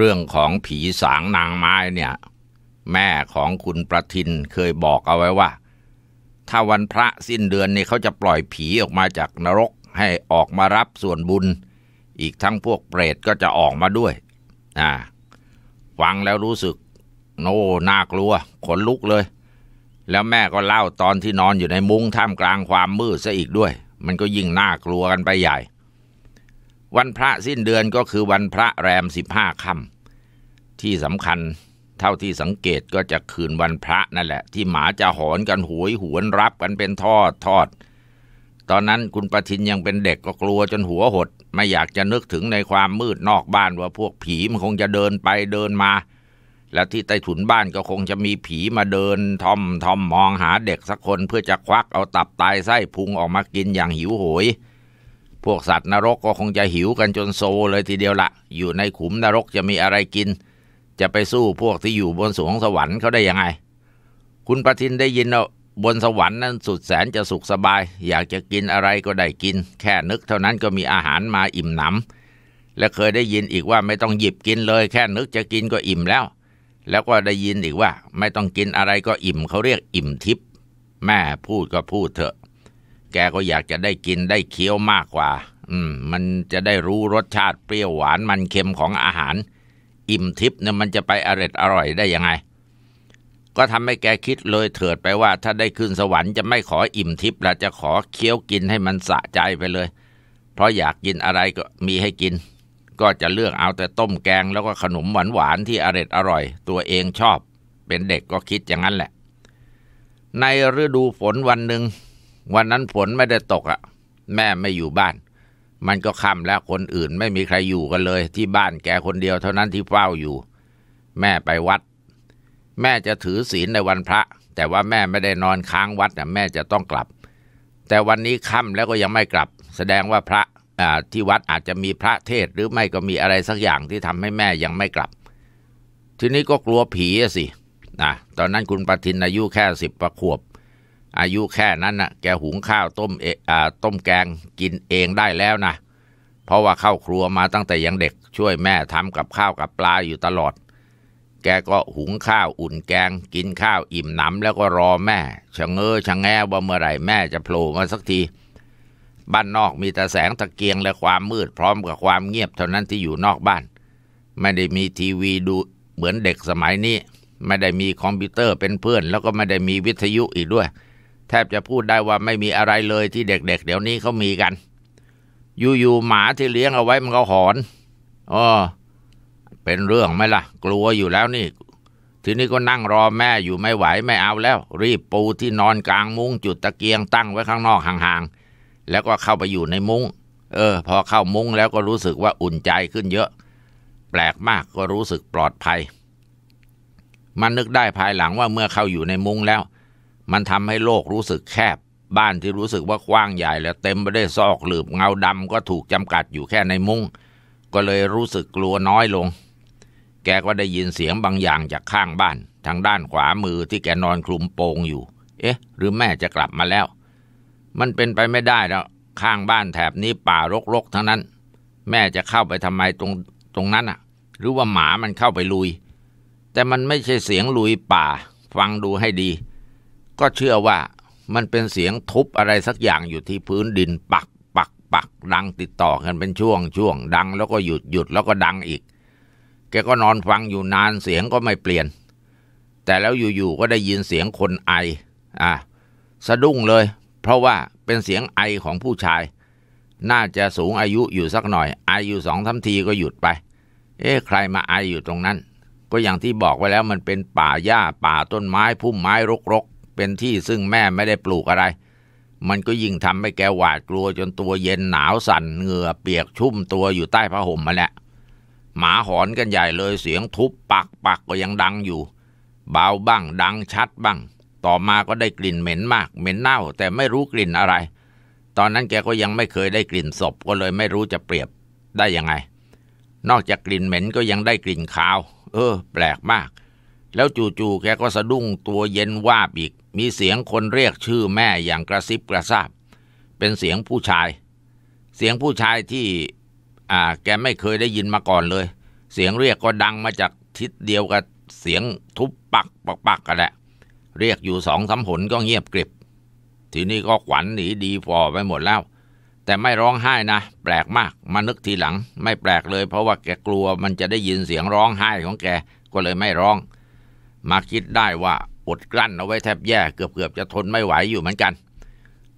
เรื่องของผีสางนางไม้เนี่ยแม่ของคุณประทินเคยบอกเอาไว้ว่า ถ้าวันพระสิ้นเดือนนี่เขาจะปล่อยผีออกมาจากนรกให้ออกมารับส่วนบุญ อีกทั้งพวกเปรตก็จะออกมาด้วยอ่าฟังแล้วรู้สึกโน่น่ากลัวขนลุกเลย แล้วแม่ก็เล่าตอนที่นอนอยู่ในมุ้งท่ามกลางความมืดซะอีกด้วย มันก็ยิ่งน่ากลัวกันไปใหญ่ วันพระสิ้นเดือนก็คือวันพระแรมสิบห้าค่ำที่สำคัญเท่าที่สังเกตก็จะคืนวันพระนั่นแหละที่หมาจะหอนกันหวยหวนรับกันเป็นทอดทอดตอนนั้นคุณประทินยังเป็นเด็กก็กลัวจนหัวหด ไม่อยากจะนึกถึงในความมืดนอกบ้านว่าพวกผีมันคงจะเดินไปเดินมา และที่ใต้ถุนบ้านก็คงจะมีผีมาเดินทอมทอมมองหาเด็กสักคนเพื่อจะควักเอาตับตายไส้พุงออกมากินอย่างหิวโหย พวกสัตว์นรกก็คงจะหิวกันจนโซเลยทีเดียวละอยู่ในขุมนรกจะมีอะไรกินจะไปสู้พวกที่อยู่บนสูงสวรรค์เขาได้ยังไง คุณประทินได้ยินว่าบนสวรรค์นั้น สุดแสนจะสุขสบาย อยากจะกินอะไรก็ได้กินแค่นึกเท่านั้นก็มีอาหารมาอิ่มหนำและเคยได้ยินอีกว่าไม่ต้องหยิบกินเลย แค่นึกจะกินก็อิ่มแล้ว แล้วก็ได้ยินอีกว่า ไม่ต้องกินอะไรก็อิ่มเขาเรียกอิ่มทิพย์แม่พูดก็พูดเถอะ แกก็อยากจะได้กินได้เคี้ยวมากกว่า อืม มันจะได้รู้รสชาติเปรี้ยวหวานมันเค็มของอาหารอิ่มทิพย์เนี่ยมันจะไปอร่อยอร่อยได้ยังไง ก็ทำให้แกคิดเลยเถิดไปว่าถ้าได้ขึ้นสวรรค์จะไม่ขออิ่มทิพย์ละจะขอเคี้ยวกินให้มันสะใจไปเลย เพราะอยากกินอะไรก็มีให้กิน ก็จะเลือกเอาแต่ต้มแกงแล้วก็ขนมหวานหวานที่อร่อยอร่อย ตัวเองชอบ เป็นเด็กก็คิดอย่างนั้นแหละ ในฤดูฝนวันหนึ่งวันนั้นฝนไม่ได้ตกอะ่ะแม่ไม่อยู่บ้านมันก็ค่ำแล้วคนอื่นไม่มีใครอยู่กันเลย ที่บ้านแกคนเดียวเท่านั้นที่เฝ้าอยู่ แม่ไปวัด แม่จะถือศีลในวันพระ แต่ว่าแม่ไม่ได้นอนค้างวัดนะแม่จะต้องกลับ แต่วันนี้ค่ำแล้วก็ยังไม่กลับ แสดงว่าพระที่วัดอาจจะมีพระเทศหรือไม่ก็มีอะไรสักอย่างที่ทำให้แม่ยังไม่กลับ ทีนี้ก็กลัวผีสินะตอนนั้นคุณปทินอายุแค่สิบประขวบอายุแค่นั้นนะ่ะแกหุงข้าวต้มเออต้มแกงกินเองได้แล้วนะ เพราะว่าเข้าครัวมาตั้งแต่ยังเด็กช่วยแม่ทำกับข้าวกับปลาอยู่ตลอด แกก็หุงข้าวอุ่นแกง กินข้าวอิ่มหนำแล้วก็รอแม่ชะเง้อชะแง่ว่าเมื่อไหร่แม่จะโผล่มาสักที บ้านนอกมีแต่แสงตะเกียงและความมืดพร้อมกับความเงียบเท่านั้นที่อยู่นอกบ้าน ไม่ได้มีทีวีดูเหมือนเด็กสมัยนี้ ไม่ได้มีคอมพิวเตอร์เป็นเพื่อน แล้วก็ไม่ได้มีวิทยุอีกด้วยแทบจะพูดได้ว่าไม่มีอะไรเลยที่เด็ก ๆเเดี๋ยวนี้เขามีกัน อยู่ๆหมาที่เลี้ยงเอาไว้มันก็หอนอ๋อเป็นเรื่องไหมล่ะ กลัวอยู่แล้วนี่ ทีนี้ก็นั่งรอแม่อยู่ไม่ไหวไม่เอาแล้ว รีบปูที่นอนกลางมุ้งจุดตะเกียงตั้งไว้ข้างนอกห่างๆ แล้วก็เข้าไปอยู่ในมุง้ง เออ พอเข้ามุ้งแล้วก็รู้สึกว่าอุ่นใจขึ้นเยอะ แปลกมากก็รู้สึกปลอดภัย มันนึกได้ภายหลังว่าเมื่อเข้าอยู่ในมุ้งแล้วมันทำให้โลกรู้สึกแคบ บ้านที่รู้สึกว่ากว้างใหญ่ และเต็มไปด้วยซอกหลืบเงาดำก็ถูกจำกัดอยู่แค่ในมุง้งก็เลยรู้สึกกลัวน้อยลง แกก็ได้ยินเสียงบางอย่างจากข้างบ้าน ทางด้านขวามือที่แกนอนคลุมโปงอยู่ เอ๊ะ หรือแม่จะกลับมาแล้ว มันเป็นไปไม่ได้แล้วข้างบ้านแถบนี้ป่ารกๆทั้งนั้น แม่จะเข้าไปทำไมตรงตรงนั้นอ่ะ หรือว่าหมามันเข้าไปลุย แต่มันไม่ใช่เสียงลุยป่า ฟังดูให้ดีก็เชื่อว่า มันเป็นเสียงทุบอะไรสักอย่างอยู่ที่พื้นดินปัก ปัก ปัก ดังติดต่อกันเป็นช่วง ช่วง ดัง แล้วก็หยุด หยุดแล้วก็ดังอีก แกก็นอนฟังอยู่นานเสียงก็ไม่เปลี่ยน แต่แล้วอยู่ๆก็ได้ยินเสียงคนไอ อ่ะสะดุ้งเลย เพราะว่าเป็นเสียงไอของผู้ชาย น่าจะสูงอายุอยู่สักหน่อย ไออยู่สองทัมทีก็หยุดไป เอ๊ะใครมาไออยู่ตรงนั้น ก็อย่างที่บอกไว้แล้วมันเป็นป่าหญ้าป่าต้นไม้พุ่มไม้รกๆเป็นที่ซึ่งแม่ไม่ได้ปลูกอะไร มันก็ยิ่งทำให้แกหวาดกลัวจนตัวเย็นหนาวสั่นเหงื่อเปียกชุ่มตัวอยู่ใต้ผ้าห่มมาแหละ หมาหอนกันใหญ่เลยเสียงทุบปักปักก็ยังดังอยู่ เบาบ้าง ดังชัดบ้าง ต่อมาก็ได้กลิ่นเหม็นมาก เหม็นเน่าแต่ไม่รู้กลิ่นอะไร ตอนนั้นแกก็ยังไม่เคยได้กลิ่นศพ ก็เลยไม่รู้จะเปรียบได้ยังไง นอกจากกลิ่นเหม็นก็ยังได้กลิ่นขาว เออแปลกมาก แล้วจู่ๆแกก็สะดุ้ง ตัวเย็นว่าบอีกมีเสียงคนเรียกชื่อแม่อย่างกระซิบกระซาบ เป็นเสียงผู้ชาย เสียงผู้ชายที่ อ่า แกไม่เคยได้ยินมาก่อนเลย เสียงเรียกก็ดังมาจากทิศเดียวกับเสียงทุบปักปักปักกันแหละเรียกอยู่สองสาหนก็เงียบกริบ ทีนี้ก็ขวัญหนีดีฟอไปหมดแล้ว แต่ไม่ร้องไห้นะแปลกมากมานึกทีหลังไม่แปลกเลย เพราะว่าแกกลัวมันจะได้ยินเสียงร้องไห้ของแกก็เลยไม่ร้องมาคิดได้ว่าอดกลั้นเอาไว้แทบแย่เกือบเกือบจะทนไม่ไหวอยู่เหมือนกัน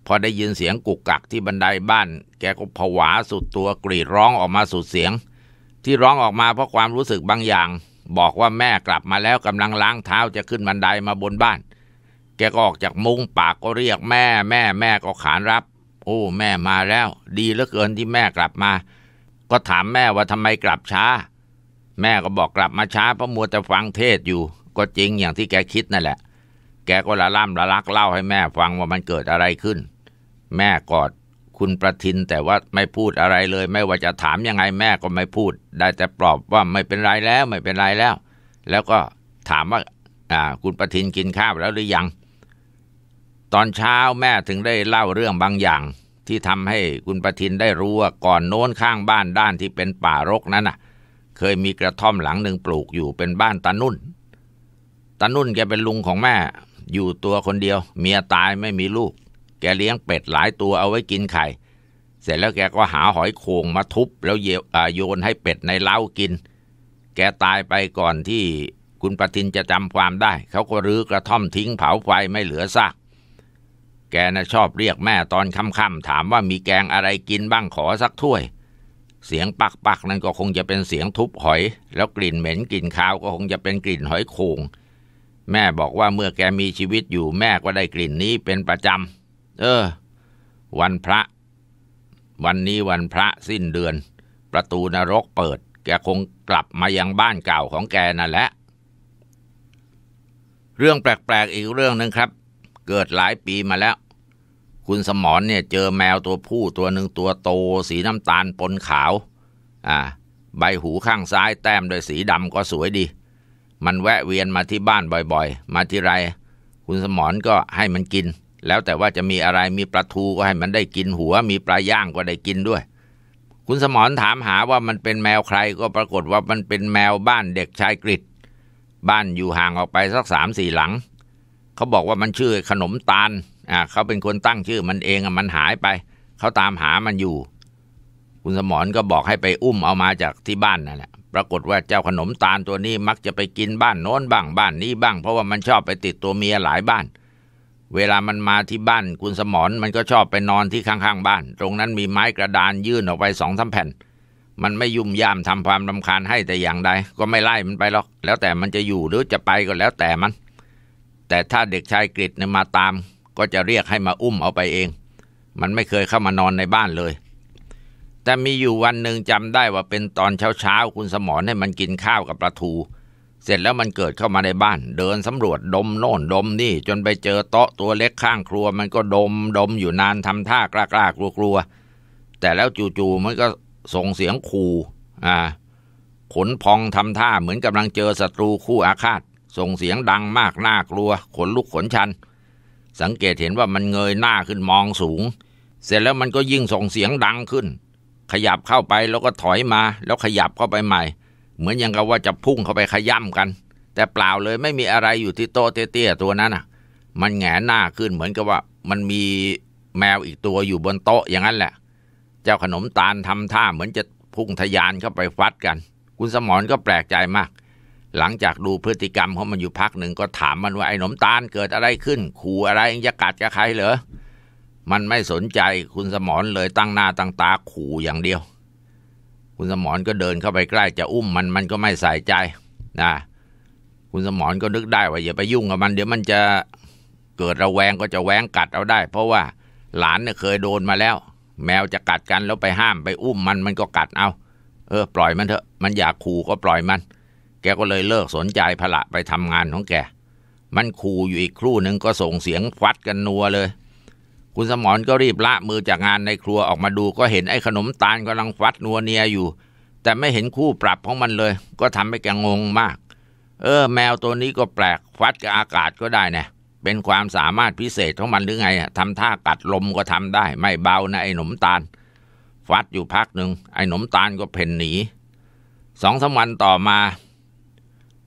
พอได้ยินเสียงกุกกักที่บันไดบ้านแกก็ผวาสุดตัวกรีดร้องออกมาสุดเสียง ที่ร้องออกมาเพราะความรู้สึกบางอย่าง บอกว่าแม่กลับมาแล้วกำลังล้างเท้าจะขึ้นบันไดมาบนบ้าน แกก็ออกจากมุงปากก็เรียกแม่ แม่แม่ก็ขานรับ โอ้แม่มาแล้ว ดีเหลือเกินที่แม่กลับมา ก็ถามแม่ว่าทำไมกลับช้า แม่ก็บอกกลับมาช้าเพราะมัวแต่ฟังเทศอยู่ก็จริงอย่างที่แกคิดนั่นแหละ แกก็ละล่ำละลักเล่าให้แม่ฟังว่ามันเกิดอะไรขึ้น แม่กอดคุณประทินแต่ว่าไม่พูดอะไรเลย ไม่ว่าจะถามยังไงแม่ก็ไม่พูด ได้แต่ปลอบว่าไม่เป็นไรแล้วไม่เป็นไรแล้ว แล้วก็ถามว่าอ่า คุณประทินกินข้าวแล้วหรือยัง ตอนเช้าแม่ถึงได้เล่าเรื่องบางอย่าง ที่ทำให้คุณประทินได้รู้ว่าก่อนโน้นข้างบ้านด้านที่เป็นป่ารกนั้นน่ะ เคยมีกระท่อมหลังหนึ่งปลูกอยู่เป็นบ้านตานุ่นตานุ่นแกเป็นลุงของแม่อยู่ตัวคนเดียว เมียตายไม่มีลูก แกเลี้ยงเป็ดหลายตัวเอาไว้กินไข่ เสร็จแล้วแกก็หาหอยโข่งมาทุบ แล้วโยนให้เป็ดในเล้ากิน แกตายไปก่อนที่คุณประทินจะจำความได้ เขาก็รื้อกระท่อมทิ้งเผาไฟไม่เหลือซากแกนะชอบเรียกแม่ตอนค่ำๆถามว่ามีแกงอะไรกินบ้างขอสักถ้วย เสียงปักปักนั่นก็คงจะเป็นเสียงทุบหอย แล้วกลิ่นเหม็นกลิ่นคาวก็คงจะเป็นกลิ่นหอยโข่งแม่บอกว่าเมื่อแกมีชีวิตอยู่แม่ก็ได้กลิ่นนี้เป็นประจำเออ วันพระ วันนี้วันพระสิ้นเดือน ประตูนรกเปิด แกคงกลับมายังบ้านเก่าของแกนั่นแหละ เรื่องแปลกๆอีกเรื่องหนึ่งครับ เกิดหลายปีมาแล้ว คุณสมรเนี่ย เจอแมวตัวผู้ตัวหนึ่งตัวโตสีน้ำตาลปนขาว อ่า ใบหูข้างซ้ายแต้มด้วยสีดำก็สวยดีมันแวะเวียนมาที่บ้านบ่อยๆ มาที่ไร คุณสมรก็ให้มันกิน แล้วแต่ว่าจะมีอะไร มีปลาทูก็ให้มันได้กินหัว มีปลาย่างก็ได้กินด้วย คุณสมรถามหาว่ามันเป็นแมวใคร ก็ปรากฏว่ามันเป็นแมวบ้านเด็กชายกฤษบ้านอยู่ห่างออกไปสักสามสี่หลัง เขาบอกว่ามันชื่อขนมตาล อ่า เขาเป็นคนตั้งชื่อ มันเองอ่ะ มันหายไป เขาตามหามันอยู่ คุณสมรก็บอกให้ไปอุ้มเอามาจากที่บ้านนั่นแหละปรากฏว่าเจ้าขนมตาลตัวนี้มักจะไปกินบ้านโน้นบ้างบ้านนี้บ้างเพราะว่ามันชอบไปติดตัวเมียหลายบ้าน เวลามันมาที่บ้าน คุณสมรมันก็ชอบไปนอนที่ข้างๆ บ้าน ตรงนั้นมีไม้กระดานยื่นออกไปสองสาแผ่น มันไม่ยุ่มยามทำความรำคาญให้แต่อย่างใดก็ไม่ไล่มันไปหรอก แล้วแต่มันจะอยู่หรือจะไปก็แล้วแต่มัน แต่ถ้าเด็กชายกฤษเนี่ยมาตาม ก็จะเรียกให้มาอุ้มเอาไปเอง มันไม่เคยเข้ามานอนในบ้านเลยแต่มีอยู่วันหนึ่งจำได้ว่าเป็นตอนเช้าๆ คุณสมรให้มันกินข้าวกับปลาทู เสร็จแล้วมันเกิดเข้ามาในบ้าน เดินสำรวจดมโน่นดมนี่ จนไปเจอโต๊ะตัวเล็กข้างครัว มันก็ดมดมอยู่นานทำท่ากล้ากล้ากลัวๆ แต่แล้วจู่ๆมันก็ส่งเสียงขู่อ่า ขนพองทำท่าเหมือนกำลังเจอศัตรูคู่อาฆาต ส่งเสียงดังมากน่ากลัว ขนลุกขนชัน สังเกตเห็นว่ามันเงยหน้าขึ้นมองสูง เสร็จแล้วมันก็ยิ่งส่งเสียงดังขึ้นขยับเข้าไปแล้วก็ถอยมาแล้วขยับเข้าไปใหม่ เหมือนอย่างกับว่าจะพุ่งเข้าไปขย่ำกัน แต่เปล่าเลยไม่มีอะไรอยู่ที่ โตเตี้ยๆตัวนั้นอ่ะ มันแงหน้าขึ้นเหมือนกับว่ามันมีแมวอีกตัวอยู่บนโต๊ะ อย่างนั้นแหละ เจ้าขนมตาลทำท่าเหมือนจะพุ่งทยานเข้าไปฟัดกัน คุณสมรก็แปลกใจมาก หลังจากดูพฤติกรรมของมันอยู่พักหนึ่งก็ถามมันว่าไอ้ขนมตาลเกิดอะไรขึ้นขู่อะไรจะกัดกัะใครเหรอมันไม่สนใจคุณสมรเลยตั้งหน้า ตั้งตาขู่อย่างเดียว คุณสมรก็เดินเข้าไปใกล้จะอุ้มมันมันก็ไม่ใส่ใจนะคุณสมรก็นึกได้ว่าอย่าไปยุ่ง กับมัน เดี๋ยวมันจะเกิดระแวงก็จะแวงกัดเอาได้ เพราะว่า หลานเนี่ยเคยโดนมาแล้ว แมวจะกัดกันแล้วไปห้ามไปอุ้มมันมันก็กัดเอา เออ ปล่อยมันเถอะมันอยากขู่ก็ปล่อยมัน แกก็เลยเลิกสนใจพละไปทำงานของแกมันขู่อยู่อีกครู่หนึ่งก็ส่งเสียงฟัดกันนัวเลยคุณสมรก็รีบละมือจากงานในครัวออกมาดูก็เห็นไอ้ขนมตาลกำลังฟัดนัวเนียอยู่ แต่ไม่เห็นคู่ปรับของมันเลยก็ทำให้แกงงมาก เออ แมวตัวนี้ก็แปลกฟัดกับอากาศก็ได้นะเป็นความสามารถพิเศษของมันหรือไงทำท่ากัดลมก็ทำได้ ไม่เบานะไอ้ขนมตาลฟัดอยู่พักหนึ่งไอ้ขนมตาลก็เพ่นหนีสองสามวันต่อมา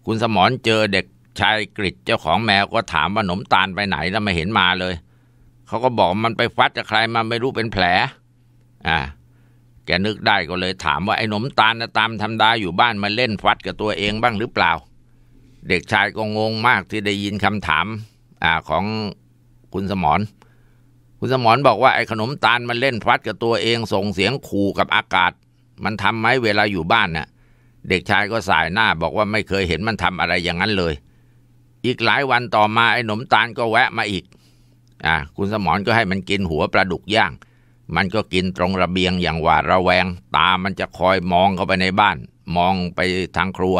คุณสมรเจอเด็กชายกริชเจ้าของแมวก็ถามว่าขนมตาลไปไหนแล้วไม่เห็นมาเลยเขาก็บอกมันไปฟัดจับใครมาไม่รู้เป็นแผล อ่า แกนึกได้ก็เลยถามว่าไอ้หนมตาลนะตามทาดาอยู่บ้านมาเล่นฟัดกับตัวเองบ้างหรือเปล่า เด็กชายก็งงมากที่ได้ยินคำถาม อ่าของคุณสมร คุณสมรบอกว่าไอ้ขนมตาลมันเล่นฟัดกับตัวเองส่งเสียงขู่กับอากาศ มันทำไหมเวลาอยู่บ้านน่ะ เด็กชายก็สายหน้าบอกว่าไม่เคยเห็นมันทำอะไรอย่างนั้นเลย อีกหลายวันต่อมาไอ้หนมตาลก็แวะมาอีกอ่าคุณสมรก็ให้มันกินหัวปลาดุกย่าง มันก็กินตรงระเบียงอย่างหวาดระแวง ตามันจะคอยมองเข้าไปในบ้าน มองไปทางครัว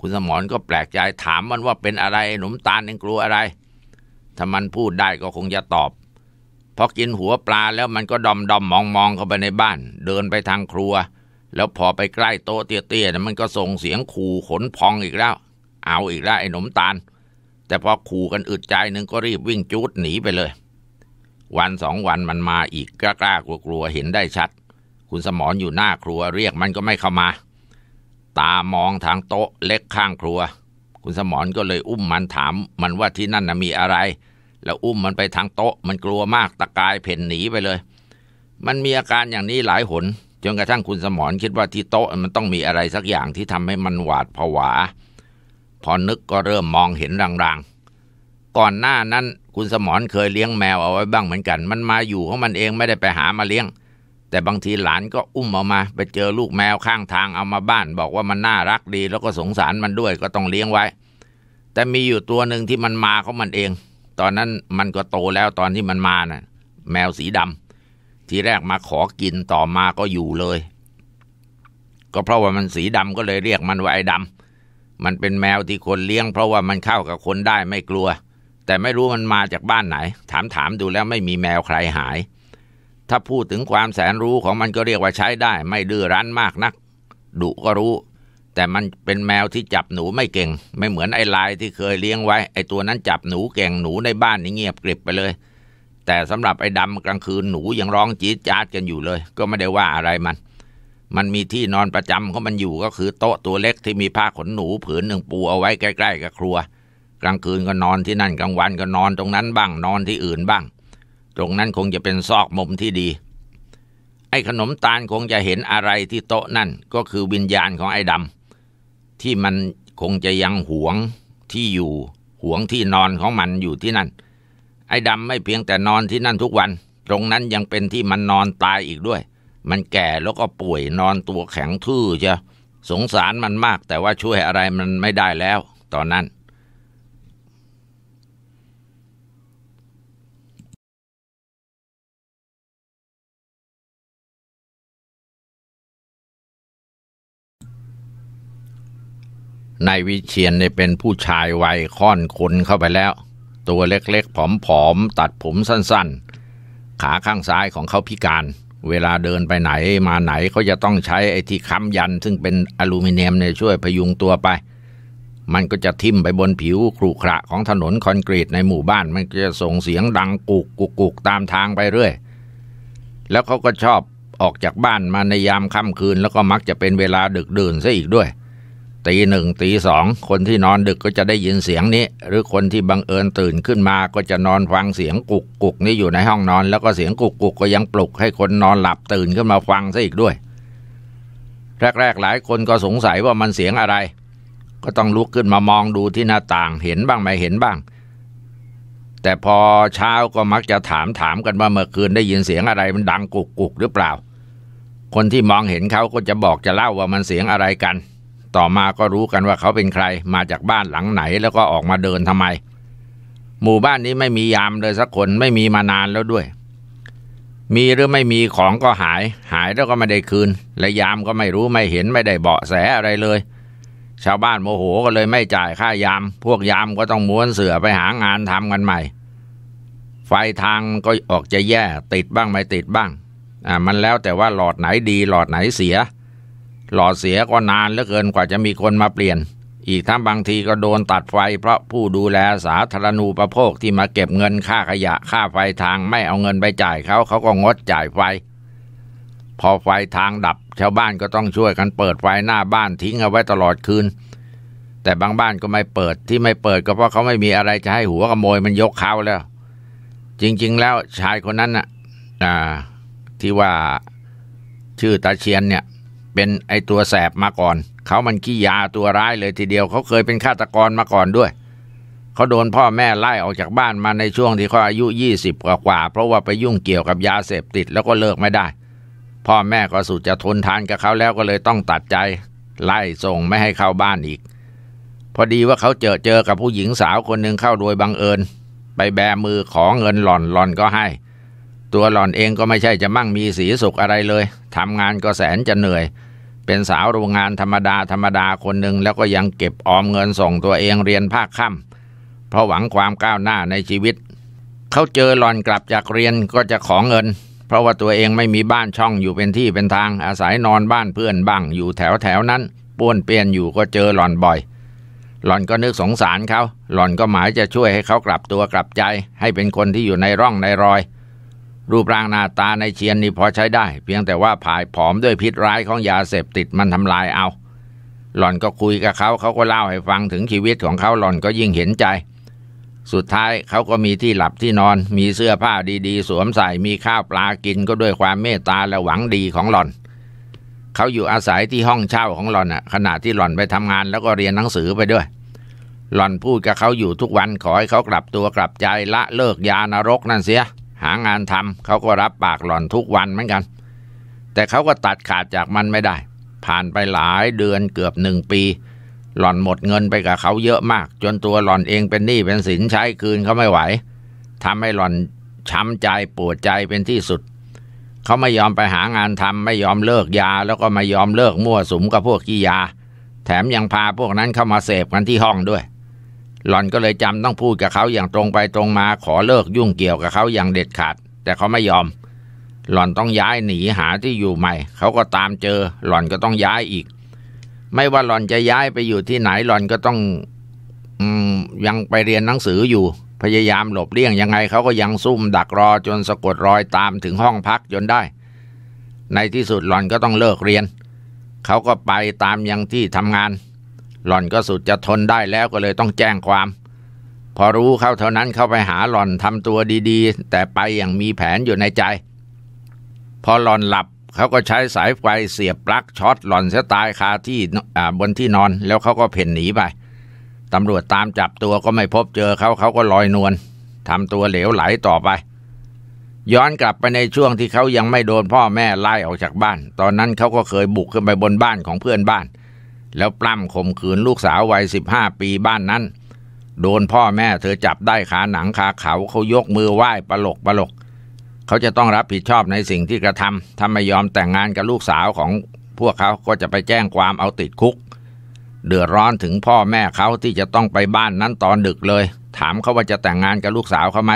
คุณสมรก็แปลกใจถามมันว่าเป็นอะไรหนุ่มตาลในคกลัวอะไร ถ้ามันพูดได้ก็คงจะตอบ พอกินหัวปลาแล้วมันก็ดอมดอมมองมองเข้าไปในบ้าน เดินไปทางครัว แล้วพอไปใกล้โต๊ะเตี้ยๆมันก็ส่งเสียงขู่ขนพองอีกแล้ว เอาอีกแล้วไอ้หนุ่มตาลแต่พอขู่กันอึดใจหนึ่งก็รีบวิ่งจูดหนีไปเลย วันสองวันมันมาอีกกล้ากลกลัว ๆเห็นได้ชัด คุณสมรออยู่หน้าครัวเรียกมันก็ไม่เข้ามา ตามองทางโต๊ะเล็กข้างครัว คุณสมรก็เลยอุ้มมันถาม มันว่าที่นั่นนะมีอะไร แล้วอุ้มมันไปทางโต๊ะมันกลัวมากตะกายเพ่นหนีไปเลย มันมีอาการอย่างนี้หลายหนจนกระทั่งคุณสมรคิดว่าที่โต๊ะมันต้องมีอะไรสักอย่างที่ทำให้มันหวาดผวาพอนึกก็เริ่มมองเห็นรางๆ ก่อนหน้านั้นคุณสมรเคยเลี้ยงแมวเอาไว้บ้างเหมือนกัน มันมาอยู่ของมันเองไม่ได้ไปหามาเลี้ยง แต่บางทีหลานก็อุ้มเอามา ไปเจอลูกแมวข้างทางเอามาบ้านบอกว่ามันน่ารักดี แล้วก็สงสารมันด้วยก็ต้องเลี้ยงไว้ แต่มีอยู่ตัวหนึ่งที่มันมาของมันเอง ตอนนั้นมันก็โตแล้วตอนที่มันมานะ่ะแมวสีดำ ทีแรกมาขอกินต่อมาก็อยู่เลย ก็เพราะว่ามันสีดำก็เลยเรียกมันว่าไอ้ดำมันเป็นแมวที่คนเลี้ยงเพราะว่ามันเข้ากับคนได้ไม่กลัว แต่ไม่รู้มันมาจากบ้านไหน ถามถามดูแล้วไม่มีแมวใครหาย ถ้าพูดถึงความแสนรู้ของมันก็เรียกว่าใช้ได้ ไม่ดื้อรั้นมากนักดุก็รู้ แต่มันเป็นแมวที่จับหนูไม่เก่งไม่เหมือนไอ้ลายที่เคยเลี้ยงไว้ไอ้ตัวนั้นจับหนูเก่งหนูในบ้านนี่เงียบกริบไปเลย แต่สำหรับไอ้ดากลางคืนหนูยังร้องจี๊ดจ๊าดกันอยู่เลย ก็ไม่ได้ว่าอะไรมันมันมีที่นอนประจำของมันอยู่ก็คือโต๊ะตัวเล็กที่มีผ้าขนหนูผืนหนึ่งปูเอาไว้ใกล้ๆกับครัว กลางคืนก็นอนที่นั่น กลางวันก็นอนตรงนั้นบ้าง นอนที่อื่นบ้าง ตรงนั้นคงจะเป็นซอกมุมที่ดี ไอ้ขนมตาลคงจะเห็นอะไรที่โต๊ะนั่น ก็คือวิญญาณของไอ้ดำที่มันคงจะยังหวงที่อยู่ หวงที่นอนของมันอยู่ที่นั่น ไอ้ดำไม่เพียงแต่นอนที่นั่นทุกวัน ตรงนั้นยังเป็นที่มันนอนตายอีกด้วยมันแก่แล้วก็ป่วยนอนตัวแข็งทื่อจ้ะสงสารมันมากแต่ว่าช่วยอะไรมันไม่ได้แล้วตอนนั้นนายวิเชียนเนี่ยเป็นผู้ชายวัยค่อนคนเข้าไปแล้ว ตัวเล็กๆ ผอมๆ ตัดผมสั้นๆ ขาข้างซ้ายของเขาพิการเวลาเดินไปไหนมาไหนเขาจะต้องใช้ไอ้ที่ค้ำยัน ซึ่งเป็นอลูมิเนียมเนี่ยช่วยพยุงตัวไป มันก็จะทิ่มไปบนผิวครุขระ ของถนนคอนกรีตในหมู่บ้าน มันก็จะส่งเสียงดังกุกกุกกุกตามทางไปเรื่อย แล้วเขาก็ชอบออกจากบ้านมาในยามค่ำคืน แล้วก็มักจะเป็นเวลาดึกดื่นซะอีกด้วยตีหนึ่งตีสอง คนที่นอนดึกก็จะได้ยินเสียงนี้ หรือคนที่บังเอิญตื่นขึ้นมา ก็จะนอนฟังเสียงกุกกุกนี้อยู่ในห้องนอน แล้วก็เสียงกุกกุกก็ยังปลุกให้คนนอนหลับตื่นขึ้นมาฟังซะอีกด้วย แรกๆหลายคนก็สงสัยว่ามันเสียงอะไร ก็ต้องลุกขึ้นมามองดูที่หน้าต่าง เห็นบ้างไม่เห็นบ้าง แต่พอเช้าก็มักจะถามถามกันว่าเมื่อคืนได้ยินเสียงอะไร มันดังกุกกุกหรือเปล่า คนที่มองเห็นเขาก็จะบอกจะเล่าว่ามันเสียงอะไรกันต่อมาก็รู้กันว่าเขาเป็นใคร มาจากบ้านหลังไหนแล้วก็ออกมาเดินทำไม หมู่บ้านนี้ไม่มียามเลย สักคนไม่มีมานานแล้วด้วย มีหรือไม่มีของก็หาย หายแล้วก็ไม่ได้คืน และยามก็ไม่รู้ไม่เห็นไม่ได้เบาะแสอะไรเลย ชาวบ้านโมโหก็เลยไม่จ่ายค่ายาม พวกยามก็ต้องม้วนเสือไปหางานทำกันใหม่ ไฟทางก็ออกจะแย่ติดบ้างไม่ติดบ้างอ่ามันแล้วแต่ว่าหลอดไหนดี หลอดไหนเสียหล่อเสียก็นานเหลือเกินกว่าจะมีคนมาเปลี่ยน อีกทั้งบางทีก็โดนตัดไฟ เพราะผู้ดูแลสาธารณูปโภคที่มาเก็บเงินค่าขยะ ค่าไฟทางไม่เอาเงินไปจ่ายเขาเขาก็งดจ่ายไฟ พอไฟทางดับชาวบ้านก็ต้องช่วยกันเปิดไฟหน้าบ้านทิ้งเอาไว้ตลอดคืน แต่บางบ้านก็ไม่เปิดที่ไม่เปิดก็เพราะเขาไม่มีอะไรจะให้หัวขโมยมันยกเขาแล้ว จริงๆ แล้วชายคนนั้นน่ะที่ว่าชื่อตาเชียนเนี่ยเป็นไอตัวแสบมาก่อน เขามันขี้ยาตัวร้ายเลยทีเดียวเขาเคยเป็นฆาตกรมาก่อนด้วยเขาโดนพ่อแม่ไล่ออกจากบ้านมาในช่วงที่เขาอายุยี่สิบกว่า เพราะว่าไปยุ่งเกี่ยวกับยาเสพติดแล้วก็เลิกไม่ได้ พ่อแม่ก็สุดจะทนทานกับเขาแล้วก็เลยต้องตัดใจ ไล่ส่งไม่ให้เข้าบ้านอีก พอดีว่าเขาเจอเจอกับผู้หญิงสาวคนหนึ่งเข้าโดยบังเอิญไปแบมือของเงินหล่อนหล่อนก็ให้ ตัวหล่อนเองก็ไม่ใช่จะมั่งมีสีสุขอะไรเลยทำงานก็แสนจะเหนื่อยเป็นสาวโรงงานธรรมดา ธรรมดา คนหนึ่งแล้วก็ยังเก็บออมเงินส่งตัวเองเรียนภาคค่ำเพราะหวังความก้าวหน้าในชีวิตเขาเจอหลอนกลับจากเรียนก็จะขอเงิน เพราะว่าตัวเองไม่มีบ้านช่องอยู่เป็นที่เป็นทางอาศัยนอนบ้านเพื่อนบ้างอยู่แถวแถวนั้นป้วนเปี้ยนอยู่ก็เจอหลอนบ่อย หลอนก็นึกสงสารเขาหลอนก็หมายจะช่วยให้เขากลับตัวกลับใจให้เป็นคนที่อยู่ในร่องในรอยรูปร่างหน้าตาในเชียนนี่พอใช้ได้ เพียงแต่ว่าผายผอมด้วยพิษร้ายของยาเสพติดมันทำลายเอา หล่อนก็คุยกับเขาเขาก็เล่าให้ฟังถึงชีวิตของเขาหล่อนก็ยิ่งเห็นใจ สุดท้ายเขาก็มีที่หลับที่นอน มีเสื้อผ้าดีๆ สวมใส่มีข้าวปลากินก็ด้วยความเมตตาและหวังดีของหล่อน เขาอยู่อาศัยที่ห้องเช่าของหล่อนอะขณะที่หล่อนไปทำงานแล้วก็เรียนหนังสือไปด้วย หล่อนพูดกับเขาอยู่ทุกวันขอให้เขากลับตัวกลับใจละเลิกยานรกนั่นเสียหางานทำเขาก็รับปากหล่อนทุกวันเหมือนกัน แต่เขาก็ตัดขาดจากมันไม่ได้ ผ่านไปหลายเดือนเกือบหนึ่งปีหล่อนหมดเงินไปกับเขาเยอะมาก จนตัวหล่อนเองเป็นหนี้เป็นสินใช้คืนเขาไม่ไหวทำให้หล่อนช้ำใจปวดใจเป็นที่สุดเขาไม่ยอมไปหางานทำไม่ยอมเลิกยาแล้วก็ไม่ยอมเลิกมั่วสุมกับพวกกี้ยา แถมยังพาพวกนั้นเข้ามาเสพกันที่ห้องด้วยหล่อนก็เลยจำต้องพูดกับเขาอย่างตรงไปตรงมาขอเลิกยุ่งเกี่ยวกับเขาอย่างเด็ดขาด แต่เขาไม่ยอม หล่อนต้องย้ายหนีหาที่อยู่ใหม่เขาก็ตามเจอ หล่อนก็ต้องย้ายอีก ไม่ว่าหล่อนจะย้ายไปอยู่ที่ไหนหล่อนก็ต้องอยังไปเรียนหนังสืออยู่ พยายามหลบเลี่ยงยังไงเขาก็ยังซุ่มดักรอจนสะกดรอยตามถึงห้องพักจนได้ ในที่สุดหล่อนก็ต้องเลิกเรียนเขาก็ไปตามยังที่ทำงานหล่อนก็สุดจะทนได้แล้วก็เลยต้องแจ้งความ พอรู้เข้าเท่านั้นเข้าไปหาหล่อนทำตัวดีๆแต่ไปอย่างมีแผนอยู่ในใจ พอหล่อนหลับเขาก็ใช้สายไฟเสียบปลั๊กช็อตหล่อนเสียตายคาที่บนที่นอน แล้วเขาก็เพ่นหนีไปตำรวจตามจับตัวก็ไม่พบเจอเขาเขาก็ลอยนวลทำตัวเหลวไหลต่อไป ย้อนกลับไปในช่วงที่เขายังไม่โดนพ่อแม่ไล่ออกจากบ้าน ตอนนั้นเขาก็เคยบุกขึ้นไปบนบ้านของเพื่อนบ้านแล้วปล้ำข่มขืนลูกสาววัยสิบห้าปีบ้านนั้น โดนพ่อแม่เธอจับได้ขาหนังขาเขาเขายกมือไหว้ปลกปลกเขาจะต้องรับผิดชอบในสิ่งที่กระทำถ้าไม่ยอมแต่งงานกับลูกสาวของพวกเขาก็จะไปแจ้งความเอาติดคุก เดือดร้อนถึงพ่อแม่เขาที่จะต้องไปบ้านนั้นตอนดึกเลย ถามเขาว่าจะแต่งงานกับลูกสาวเขาไหม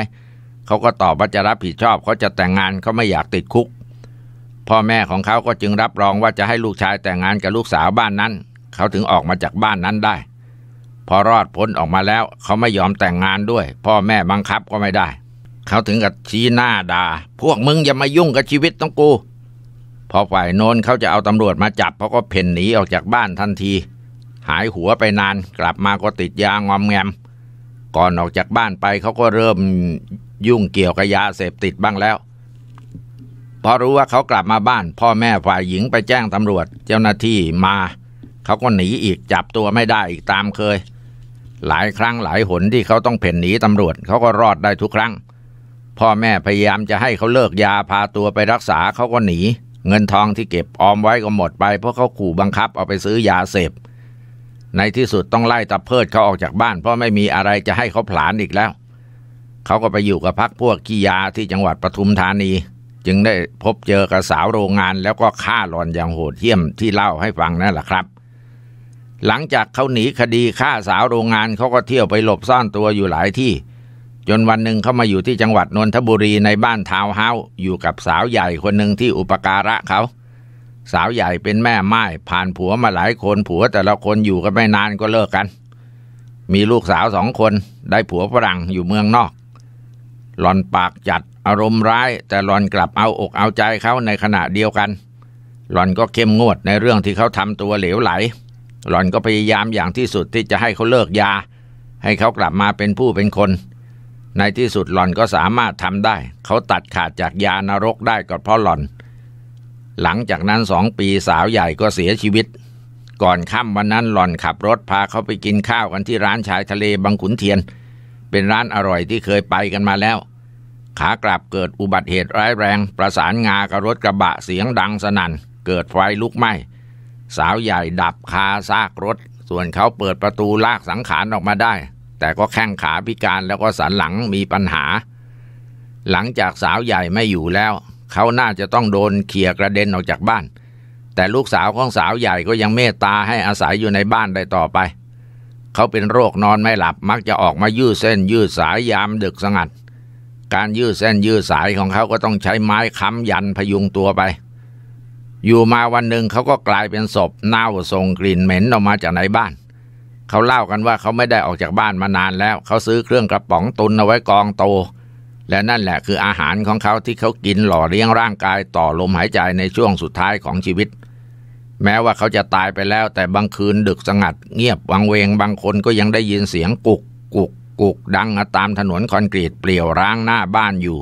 เขาก็ตอบว่าจะรับผิดชอบเขาจะแต่งงานเขาไม่อยากติดคุก พ่อแม่ของเขาก็จึงรับรองว่าจะให้ลูกชายแต่งงานกับลูกสาวบ้านนั้นเขาถึงออกมาจากบ้านนั้นได้ พอรอดพ้นออกมาแล้วเขาไม่ยอมแต่งงานด้วย พ่อแม่บังคับก็ไม่ได้ เขาถึงกับชี้หน้าด่า พวกมึงอย่ามายุ่งกับชีวิตต้องกู พอฝ่ายโน้นเขาจะเอาตำรวจมาจับเขาก็เพ่นหนีออกจากบ้านทันที หายหัวไปนานกลับมาก็ติดยางอมแงม ก่อนออกจากบ้านไปเขาก็เริ่มยุ่งเกี่ยวกับยาเสพติดบ้างแล้ว พอรู้ว่าเขากลับมาบ้าน พ่อแม่ฝ่ายหญิงไปแจ้งตำรวจเจ้าหน้าที่มาเขาก็หนีอีกจับตัวไม่ได้อีกตามเคย หลายครั้งหลายหนที่เขาต้องเพ่นหนีตำรวจเขาก็รอดได้ทุกครั้ง พ่อแม่พยายามจะให้เขาเลิกยาพาตัวไปรักษาเขาก็หนี เงินทองที่เก็บออมไว้ ก็หมดไปเพราะเขาขู่บังคับเอาไปซื้อยาเสพ ในที่สุดต้องไล่ตะเพิดเขาออกจากบ้าน เพราะไม่มีอะไรจะให้เขาผลานอีกแล้วเขาก็ไปอยู่กับพักพวกขี้ยาที่จังหวัดปทุมธานี จึงได้พบเจอกับสาวโรงงานแล้วก็ฆ่าหลอนอย่างโหดเหี้ยมที่เล่าให้ฟังนั่นแหละครับหลังจากเขาหนีคดีฆ่าสาวโรงงานเขาก็เที่ยวไปหลบซ่อนตัวอยู่หลายที่ จนวันหนึ่งเขามาอยู่ที่จังหวัดนนทบุรีในบ้านทาวเฮาอยู่กับสาวใหญ่คนหนึ่งที่อุปการะเขา สาวใหญ่เป็นแม่ไม้ผ่านผัวมาหลายคนผัวแต่ละคนอยู่กันไม่นานก็เลิกกัน มีลูกสาวสองคน ได้ผัวฝรั่งอยู่เมืองนอกหลอนปากจัดอารมณ์ร้ายแต่หลอนกลับเอาอกเอาใจเขาในขณะเดียวกันหลอนก็เข้มงวดในเรื่องที่เขาทำตัวเหลวไหลหล่อนก็พยายามอย่างที่สุดที่จะให้เขาเลิกยา ให้เขากลับมาเป็นผู้เป็นคน ในที่สุดหล่อนก็สามารถทำได้ เขาตัดขาดจากยานรกได้ก็เพราะหล่อน หลังจากนั้นสองปีสาวใหญ่ก็เสียชีวิต ก่อนค่ำวันนั้นหล่อนขับรถพาเขาไปกินข้าวกันที่ร้านชายทะเลบางขุนเทียน เป็นร้านอร่อยที่เคยไปกันมาแล้ว ขากลับเกิดอุบัติเหตุร้ายแรงประสานงากับรถกระบะเสียงดังสนัน่นเกิดไฟลุกไหม้สาวใหญ่ดับคาซากรถ ส่วนเขาเปิดประตูลากสังขารออกมาได้ แต่ก็แข้งขาพิการแล้วก็สันหลังมีปัญหา หลังจากสาวใหญ่ไม่อยู่แล้ว เขาน่าจะต้องโดนเขี่ยกระเด็นออกจากบ้าน แต่ลูกสาวของสาวใหญ่ก็ยังเมตตาให้อาศัยอยู่ในบ้านได้ต่อไปเขาเป็นโรคนอนไม่หลับ มักจะออกมายืดเส้นยืดสายยามดึกสงัด การยืดเส้นยืดสายของเขาก็ต้องใช้ไม้ค้ำยันพยุงตัวไปอยู่มาวันหนึ่งเขาก็กลายเป็นศพเน่าส่งกลิ่นเหม็นออกมาจากในบ้านเขาเล่ากันว่าเขาไม่ได้ออกจากบ้านมานานแล้วเขาซื้อเครื่องกระป๋องตุนเอาไว้กองโต และนั่นแหละ คืออาหารของเขาที่เขากินหล่อเลี้ยงร่างกายต่อลมหายใจในช่วงสุดท้ายของชีวิต แม้ว่าเขาจะตายไปแล้ว แต่บางคืนดึกสงัดเงียบวังเวงบางคนก็ยังได้ยินเสียงกุก กุก กุก ดังตามถนนคอนกรีตเปลี่ยวร้างหน้าบ้านอยู่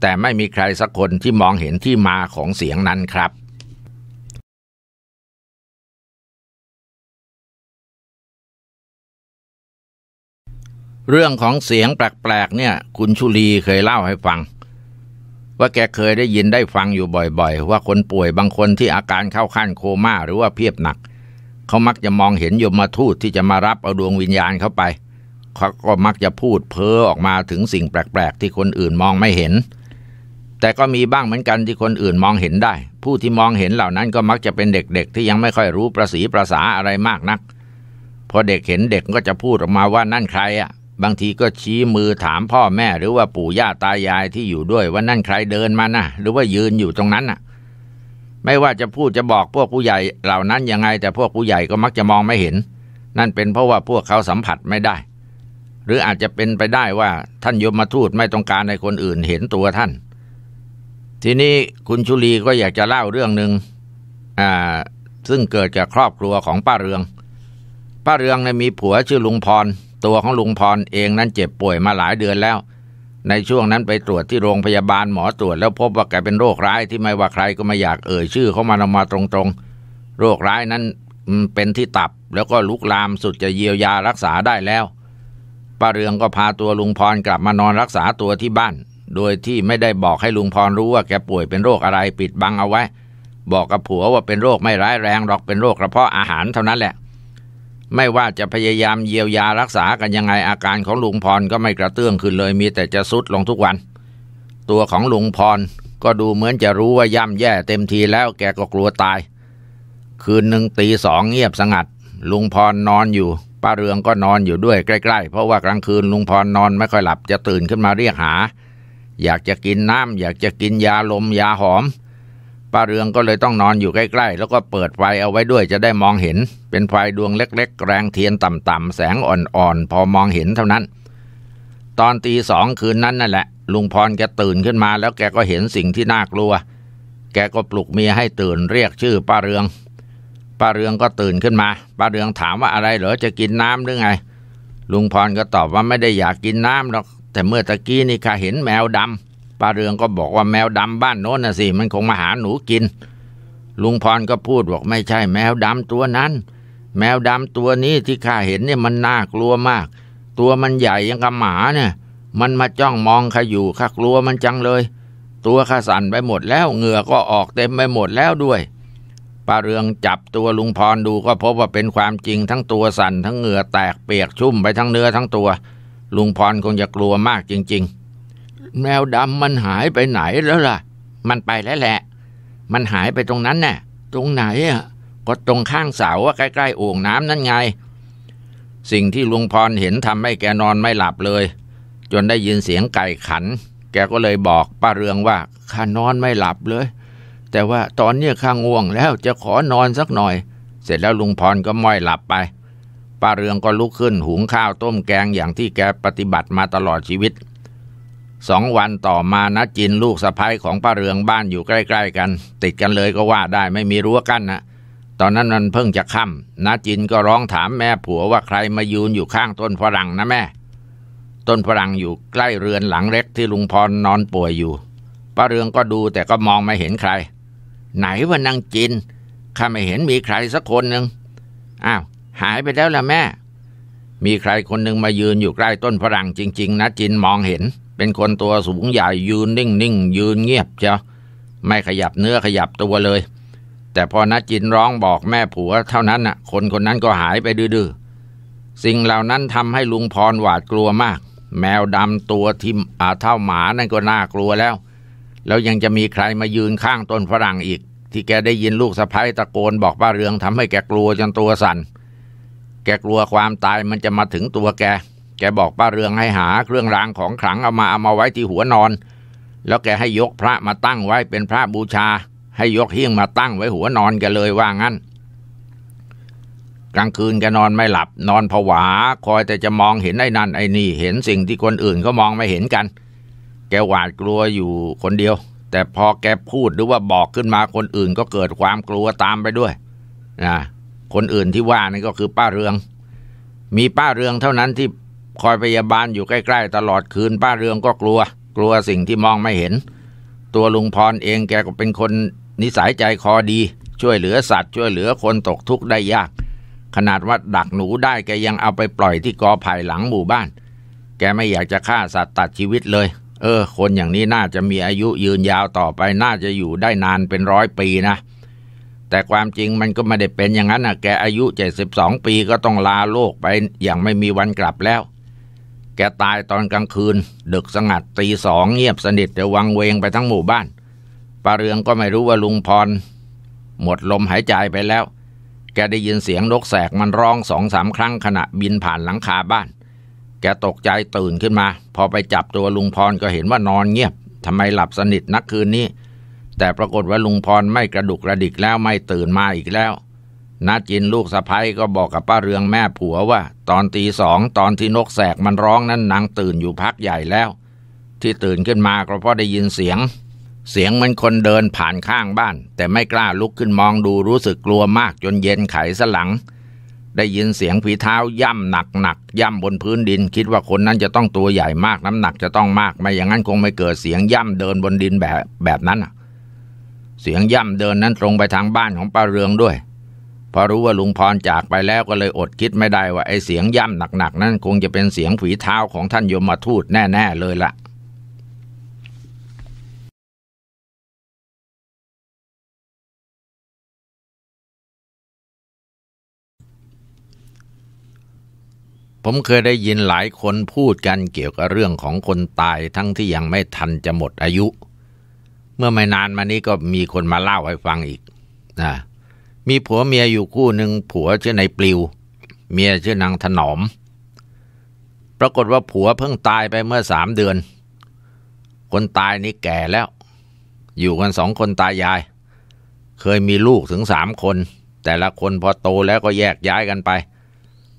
แต่ไม่มีใครสักคนที่มองเห็นที่มาของเสียงนั้นครับเรื่องของเสียงแปลกๆเนี่ย คุณชุลีเคยเล่าให้ฟัง ว่าแกเคยได้ยินได้ฟังอยู่บ่อยๆ ว่าคนป่วยบางคนที่อาการเข้าขั้นโคม่าหรือว่าเพียบหนัก เขามักจะมองเห็นยมมาทูตที่จะมารับเอาดวงวิญญาณเข้าไปเขาก็มักจะพูดเพ้อออกมาถึงสิ่งแปลกๆที่คนอื่นมองไม่เห็น แต่ก็มีบ้างเหมือนกันที่คนอื่นมองเห็นได้ ผู้ที่มองเห็นเหล่านั้นก็มักจะเป็นเด็กๆที่ยังไม่ค่อยรู้ประสีประษาอะไรมากนัก พอเด็กเห็นเด็กก็จะพูดออกมาว่านั่นใครอ่ะบางทีก็ชี้มือถามพ่อแม่ หรือว่าปู่ย่าตายายที่อยู่ด้วยว่านั่นใครเดินมานะ่ะ หรือว่ายืนอยู่ตรงนั้นน่ะ ไม่ว่าจะพูดจะบอกพวกผู้ใหญ่ เหล่านั้นยังไง แต่พวกผู้ใหญ่ก็มักจะมองไม่เห็น นั่นเป็นเพราะว่าพวกเขาสัมผัสไม่ได้ หรืออาจจะเป็นไปได้ว่าท่านยมาทูตไม่ต้องการให้คนอื่นเห็นตัวท่าน ทีนี้คุณชุลีก็อยากจะเล่าเรื่องหนึ่งอ่า ซึ่งเกิดจากครอบครัวของป้าเรืองป้าเรืองเนี่ยมีผัวชื่อลุงพรตัวของลุงพรเองนั้นเจ็บป่วยมาหลายเดือนแล้ว ในช่วงนั้นไปตรวจที่โรงพยาบาลหมอตรวจ แล้วพบว่าแกเป็นโรคร้ายที่ไม่ว่าใครก็ไม่อยากเอ่ยชื่อ เขามานามาตรงๆ โรคร้ายนั้นเป็นที่ตับ แล้วก็ลุกลามสุดจะเยียวยารักษาได้แล้วป้าเรืองก็พาตัวลุงพรกลับมานอนรักษาตัวที่บ้าน โดยที่ไม่ได้บอกให้ลุงพรรู้ว่าแกป่วยเป็นโรคอะไรปิดบังเอาไว้ บอกกับผัวว่าเป็นโรคไม่ร้ายแรงหรอกเป็นโรคกระเพาะอาหารเท่านั้นแหละไม่ว่าจะพยายามเยียวยารักษากันยังไงอาการของลุงพรก็ไม่กระเตื้องขึ้นเลยมีแต่จะซุดลงทุกวัน ตัวของลุงพรก็ดูเหมือนจะรู้ว่าย่ำแย่เต็มทีแล้วแกก็กลัวตาย คืนหนึ่งตีสองเงียบสงัดลุงพรนอนอยู่ ป้าเรืองก็นอนอยู่ด้วยใกล้ ๆ เพราะว่ากลางคืนลุงพรนอนไม่ค่อยหลับจะตื่นขึ้นมาเรียกหา อยากจะกินน้ำอยากจะกินยาลมยาหอมป้าเรืองก็เลยต้องนอนอยู่ใกล้ ๆ แล้วก็เปิดไฟเอาไว้ด้วยจะได้มองเห็น เป็นไฟดวงเล็ก ๆแรงเทียนต่ำๆแสงอ่อน ๆ พอมองเห็นเท่านั้น ตอนตีสองคืนนั้นนั่นแหละ ลุงพรแกตื่นขึ้นมา แล้วแกก็เห็นสิ่งที่น่ากลัว แกก็ปลุกเมียให้ตื่นเรียกชื่อป้าเรือง ป้าเรืองก็ตื่นขึ้นมา ป้าเรืองถามว่าอะไรเหรอจะกินน้ำหรือไง ลุงพรก็ตอบว่าไม่ได้อยากกินน้ำหรอก แต่เมื่อตะกี้นี่ข้าเห็นแมวดำป้าเรืองก็บอกว่าแมวดำบ้านโน้นน่ะสิมันคงมาหาหนูกิน ลุงพรก็พูดบอกไม่ใช่แมวดำตัวนั้น แมวดำตัวนี้ที่ข้าเห็นเนี่ยมันน่ากลัวมาก ตัวมันใหญ่ยังกับหมาเนี่ย มันมาจ้องมองข้าอยู่ข้ากลัวมันจังเลย ตัวข้าสั่นไปหมดแล้วเหงื่อก็ออกเต็มไปหมดแล้วด้วยป้าเรืองจับตัวลุงพรดูก็พบว่าเป็นความจริง ทั้งตัวสั่นทั้งเหงื่อแตกเปียกชุ่มไปทั้งเนื้อทั้งตัว ลุงพรคงจะกลัวมากจริง ๆแมวดำมันหายไปไหนแล้วล่ะ มันไปแล้วแหละ มันหายไปตรงนั้นน่ะตรงไหนอ่ะก็ตรงข้างเสาใกล้ๆโอ่งน้ำนั่นไง สิ่งที่ลุงพรเห็นทำให้แกนอนไม่หลับเลย จนได้ยินเสียงไก่ขัน แกก็เลยบอกป้าเรืองว่า ข้านอนไม่หลับเลย แต่ว่าตอนนี้ข้าง่วงแล้วจะขอนอนสักหน่อย เสร็จแล้วลุงพรก็ม้อยหลับไป ป้าเรืองก็ลุกขึ้นหุงข้าวต้มแกงอย่างที่แกปฏิบัติมาตลอดชีวิตสองวันต่อมานะจินลูกสะพ้ยของป้าเรืองบ้านอยู่ใกล้ ๆกัน ติดกันเลยก็ว่าได้ไม่มีรั้วกั้นนะตอนนั้นมันเพิ่งจะค่ำนะจินก็ร้องถามแม่ผัวว่าใครมายืนอยู่ข้างต้นฝรั่งนะแม่ ต้นฝรั่งอยู่ใกล้เรือนหลังเล็กที่ลุงพรนอนป่วยอยู่ป้าเรืองก็ดูแต่ก็มองไม่เห็นใคร ไหนว่านางจินข้าไม่เห็นมีใครสักคนหนึ่งอ้าวหายไปแล้วล่ะแม่ มีใครคนหนึ่งมายืนอยู่ใกล้ต้นฝรั่งจริงๆนะจินมองเห็นเป็นคนตัวสูงใหญ่ยืนนิ่งนิ่งยืนเงียบเจ้าไม่ขยับเนื้อขยับตัวเลย แต่พอนัดจินร้องบอกแม่ผัวเท่านั้นน่ะคนคนนั้นก็หายไปดื้อสิ่งเหล่านั้นทำให้ลุงพรหวาดกลัวมาก แมวดำตัวทิมอาเท่าหมานั่นก็น่ากลัวแล้ว แล้วยังจะมีใครมายืนข้างต้นฝรั่งอีก ที่แกได้ยินลูกสะพ้ยตะโกนบอกป้าเรืองทำให้แกกลัวจนตัวสัน่นแกกลัวความตายมันจะมาถึงตัวแกแกบอกป้าเรืองให้หาเครื่องรางของขลังเอามาเอามาไว้ที่หัวนอน แล้วแกให้ยกพระมาตั้งไว้เป็นพระบูชา ให้ยกเฮี้ยงมาตั้งไว้หัวนอนแกเลยว่างั้น กลางคืนแกนอนไม่หลับนอนผวา คอยแต่จะมองเห็นไอ้นั่นไอ้นี่เห็นสิ่งที่คนอื่นเขามองไม่เห็นกัน แกหวาดกลัวอยู่คนเดียว แต่พอแกพูดหรือว่าบอกขึ้นมาคนอื่นก็เกิดความกลัวตามไปด้วยนะคนอื่นที่ว่านี่ก็คือป้าเรือง มีป้าเรืองเท่านั้นที่คอยพยาบาลอยู่ใกล้ ๆ ตลอดคืน ป้าเรืองก็กลัว กลัวสิ่งที่มองไม่เห็น ตัวลุงพรเองแกก็เป็นคนนิสัยใจคอดีช่วยเหลือสัตว์ช่วยเหลือคนตกทุกข์ได้ยาก ขนาดว่าดักหนูได้แกยังเอาไปปล่อยที่กอไผ่หลังหมู่บ้าน แกไม่อยากจะฆ่าสัตว์ตัดชีวิตเลย เออ คนอย่างนี้น่าจะมีอายุยืนยาวต่อไปน่าจะอยู่ได้นานเป็นร้อยปีนะแต่ความจริงมันก็ไม่ได้เป็นอย่างนั้นนะแกอายุ72ปีก็ต้องลาโลกไปอย่างไม่มีวันกลับแล้วแกตายตอนกลางคืนดึกสงัดตีสองเงียบสนิทต่วังเวงไปทั้งหมู่บ้านปาเรืองก็ไม่รู้ว่าลุงพร หมดลมหายใจไปแล้ว แกได้ยินเสียงนกแสกมันร้องสองสามครั้งขณะบินผ่านหลังคาบ้าน แกตกใจตื่นขึ้นมา พอไปจับตัวลุงพรก็เห็นว่านอนเงียบทำไมหลับสนิทนักคืนนี้ แต่ปรากฏว่าลุงพรไม่กระดุกกระดิกแล้วไม่ตื่นมาอีกแล้วนาจินลูกสะพ้ยก็บอกกับป้าเรืองแม่ผัวว่าตอนตีสองตอนที่นกแสกมันร้องนั้นนางตื่นอยู่พักใหญ่แล้ว ที่ตื่นขึ้นมาก็เพราะได้ยินเสียง เสียงมันคนเดินผ่านข้างบ้านแต่ไม่กล้าลุกขึ้นมองดูรู้สึกกลัวมากจนเย็นไขสลัง ได้ยินเสียงผีเท้าย่ำหนักหนักย่ำบนพื้นดินคิดว่าคนนั้นจะต้องตัวใหญ่มากน้ำหนักจะต้องมากไม่อย่างนั้นคงไม่เกิดเสียงย่ำเดินบนดินแบบแบบนั้นเสียงย่ำเดินนั้นตรงไปทางบ้านของป้าเรืองด้วยพอรู้ว่าลุงพรจากไปแล้วก็เลยอดคิดไม่ได้ว่าไอ้เสียงย่ำหนักๆ นั่นคงจะเป็นเสียงฝีเท้าของท่านยมมาทูตแน่ๆเลยละ่ะ ผมเคยได้ยินหลายคนพูดกันเกี่ยวกับเรื่องของคนตายทั้งที่ยังไม่ทันจะหมดอายุ เมื่อไม่นานมานี้ก็มีคนมาเล่าให้ฟังอีกนะมีผัวเมียอยู่คู่หนึ่งผัวชื่อนายปลิว เมียชื่อนางถนอมปรากฏว่าผัวเพิ่งตายไปเมื่อสามเดือน คนตายนี่แก่แล้ว อยู่กันสองคนตายาย เคยมีลูกถึงสามคน แต่ละคนพอโตแล้วก็แยกย้ายกันไป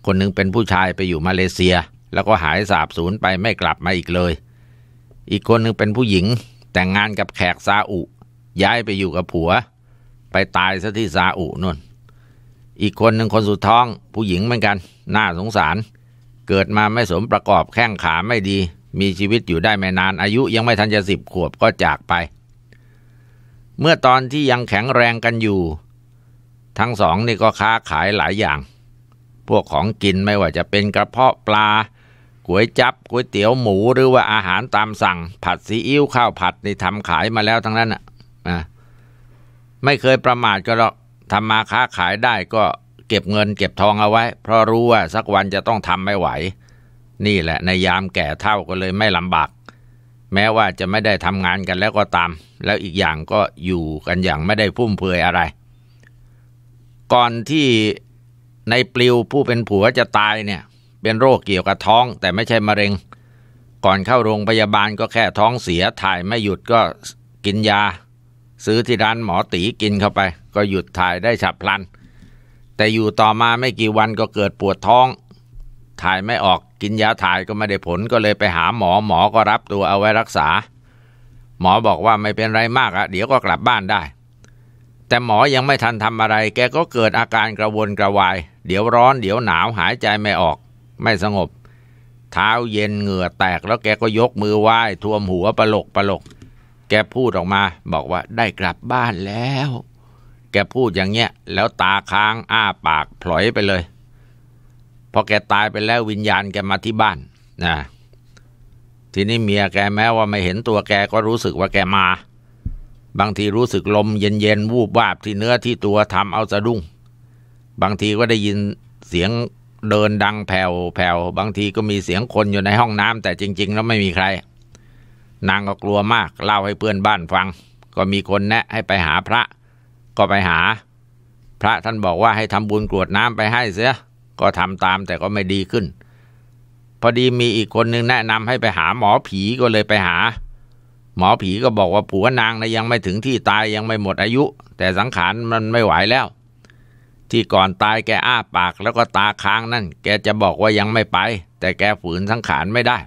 คนหนึ่งเป็นผู้ชายไปอยู่มาเลเซีย แล้วก็หายสาบสูญไปไม่กลับมาอีกเลย อีกคนหนึ่งเป็นผู้หญิง แต่งงานกับแขกซาอุ ย้ายไปอยู่กับผัวไปตายซะที่ซาอุนนอีกคนหนึ่งคนสุดท้อง ผู้หญิงเหมือนกัน น่าสงสาร เกิดมาไม่สมประกอบ แข้งขาไม่ดี มีชีวิตอยู่ได้ไม่นาน อายุยังไม่ทันจะสิบขวบก็จากไป เมื่อตอนที่ยังแข็งแรงกันอยู่ ทั้งสองนี่ก็ค้าขายหลายอย่าง พวกของกินไม่ว่าจะเป็นกระเพาะปลา ก๋วยจับก๋วยเตี๋ยวหมู หรือว่าอาหารตามสั่ง ผัดซีอิ๊วข้าวผัดนี่ทำขายมาแล้วทั้งนั้นอ่ะไม่เคยประมาทก็หรอกทำมาค้าขายได้ก็เก็บเงินเก็บทองเอาไว้ เพราะรู้ว่าสักวันจะต้องทำไม่ไหว นี่แหละในยามแก่เท่าก็เลยไม่ลำบากแม้ว่าจะไม่ได้ทำงานกันแล้วก็ตาม แล้วอีกอย่างก็อยู่กันอย่างไม่ได้พุ่มเพยอะไร ก่อนที่ในปลิวผู้เป็นผัวจะตายเนี่ยเป็นโรคเกี่ยวกับท้อง แต่ไม่ใช่มะเร็ง ก่อนเข้าโรงพยาบาลก็แค่ท้องเสียถ่ายไม่หยุดก็กินยาซื้อที่ร้านหมอตีกินเข้าไป ก็หยุดถ่ายได้ฉับพลันแต่อยู่ต่อมาไม่กี่วันก็เกิดปวดท้อง ถ่ายไม่ออกกินยาถ่ายก็ไม่ได้ผลก็เลยไปหาหมอหมอก็รับตัวเอาไว้รักษา หมอบอกว่าไม่เป็นไรมากอะเดี๋ยวก็กลับบ้านได้ แต่หมอยังไม่ทันทำอะไร แกก็เกิดอาการกระวนกระวาย เดี๋ยวร้อน เดี๋ยวหนาวหายใจไม่ออก ไม่สงบ เท้าเย็นเหงื่อแตก แล้วแกก็ยกมือไหว้ท่วมหัวปลกปลกแกพูดออกมาบอกว่าได้กลับบ้านแล้ว แกพูดอย่างเนี้ยแล้วตาค้างอ้าปากพลอยไปเลย พอแกตายไปแล้ววิญญาณแกมาที่บ้านนะ ทีนี้เมียแกแม้ว่าไม่เห็นตัวแกก็รู้สึกว่าแกมา บางทีรู้สึกลมเย็นๆวูบวาบ ที่เนื้อที่ตัวทำเอาสะดุ้ง บางทีก็ได้ยินเสียงเดินดังแผ่วแผ่วบางทีก็มีเสียงคนอยู่ในห้องน้ำแต่จริงๆ แล้วไม่มีใครนางก็กลัวมากเล่าให้เพื่อนบ้านฟัง ก็มีคนแนะให้ไปหาพระก็ไปหาพระท่านบอกว่าให้ทำบุญกรวดน้ำไปให้เสียก็ทำตามแต่ก็ไม่ดีขึ้น พอดีมีอีกคนนึงแนะนำให้ไปหาหมอผีก็เลยไปหา หมอผีก็บอกว่าผัวนางนะยังไม่ถึงที่ตายยังไม่หมดอายุ แต่สังขารมันไม่ไหวแล้ว ที่ก่อนตายแกอ้าปากแล้วก็ตาค้างนั่น แกจะบอกว่ายังไม่ไป แต่แกฝืนสังขารไม่ได้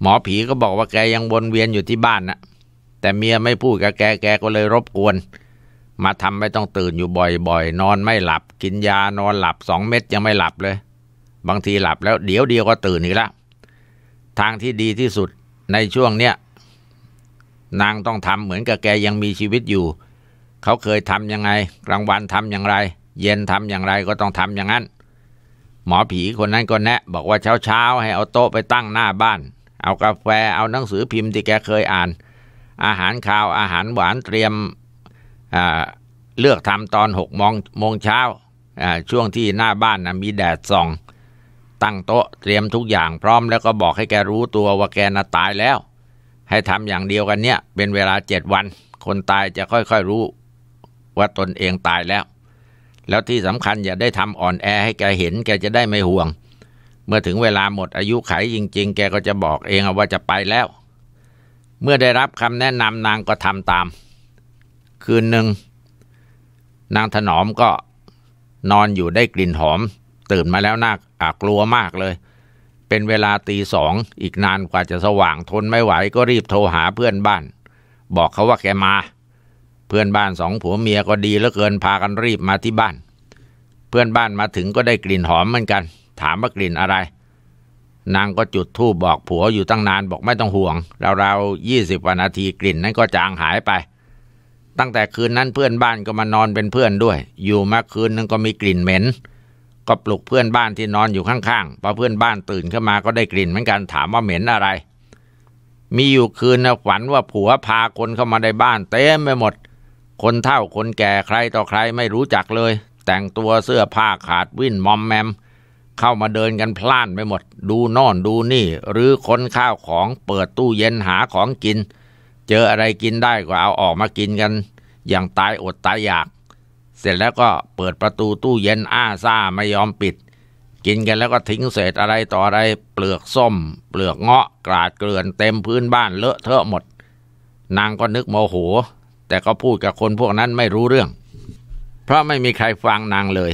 หมอผีก็บอกว่าแกยังวนเวียนอยู่ที่บ้านนะแต่เมียไม่พูดกับแก แกก็เลยรบกวน มาทำไม่ต้องตื่นอยู่บ่อยๆ นอนไม่หลับ กินยานอนหลับสองเม็ดยังไม่หลับเลย บางทีหลับแล้วเดี๋ยวเดียวก็ตื่นอีกแล้วทางที่ดีที่สุดในช่วงเนี้ยนางต้องทำเหมือนกับแกยังมีชีวิตอยู่ เขาเคยทำยังไง กลางวันทำอย่างไร เย็นทำอย่างไรก็ต้องทำอย่างนั้น หมอผีคนนั้นก็แนะบอกว่าเช้าเช้าให้เอาโต๊ะไปตั้งหน้าบ้านเอากาแฟ เอาหนังสือพิมพ์ที่แกเคยอ่าน อาหารข้าว อาหารหวานเตรียมเลือกทำตอนหกโมงโมงเช้าช่วงที่หน้าบ้านนะมีแดดส่อง ตั้งโต๊ะเตรียมทุกอย่างพร้อมแล้วก็บอกให้แกรู้ตัวว่าแกน่ะตายแล้ว ให้ทำอย่างเดียวกันเนี่ยเป็นเวลาเจ็ดวัน คนตายจะค่อยๆรู้ว่าตนเองตายแล้ว แล้วที่สำคัญอย่าได้ทำอ่อนแอให้แกเห็นแกจะได้ไม่ห่วงเมื่อถึงเวลาหมดอายุไข จริง ๆ แกก็จะบอกเองว่าจะไปแล้ว เมื่อได้รับคำแนะนำนางก็ทำตาม คืนหนึ่งนางถนอมก็นอนอยู่ได้กลิ่นหอม ตื่นมาแล้วน่ากลัวมากเลย เป็นเวลาตีสองอีกนานกว่าจะสว่างทนไม่ไหวก็รีบโทรหาเพื่อนบ้านบอกเขาว่าแกมา เพื่อนบ้านสองผัวเมียก็ดีเหลือเกินพากันรีบมาที่บ้าน เพื่อนบ้านมาถึงก็ได้กลิ่นหอมเหมือนกันถามว่ากลิ่นอะไร นางก็จุดธูปบอกผัวอยู่ตั้งนานบอกไม่ต้องห่วงเรารๆยี่สิบวนาทีกลิ่นนั้นก็จางหายไป ตั้งแต่คืนนั้นเพื่อนบ้านก็มานอนเป็นเพื่อนด้วย อยู่มาคืนนึงก็มีกลิ่นเหม็น ก็ปลุกเพื่อนบ้านที่นอนอยู่ข้างๆพอเพื่อนบ้านตื่นขึ้นมาก็ได้กลิ่น เหมือนกัน ถามว่าเหม็นอะไร มีอยู่คืนนะฝันว่าผัวพาคนเข้ามาในบ้านเต็มไปหมด คนเฒ่าคนแก่ใครต่อใครไม่รู้จักเลย แต่งตัวเสื้อผ้าขาดวิ่นมอมแมมเข้ามาเดินกันพล่านไปหมด ดูนอนดูนี่หรือค้นข้าวของเปิดตู้เย็นหาของกิน เจออะไรกินได้ก็เอาออกมากินกัน อย่างตายอดตายอยากเสร็จแล้วก็เปิดประตูตู้เย็นอ้าซ่าไม่ยอมปิด กินกันแล้วก็ทิ้งเศษอะไรต่ออะไรเปลือกส้ม เปลือกเงาะกราดเกลื่อนเต็มพื้นบ้านเลอะเทอะหมด นางก็นึกโมโห แต่ก็พูดกับคนพวกนั้นไม่รู้เรื่อง เพราะไม่มีใครฟังนางเลย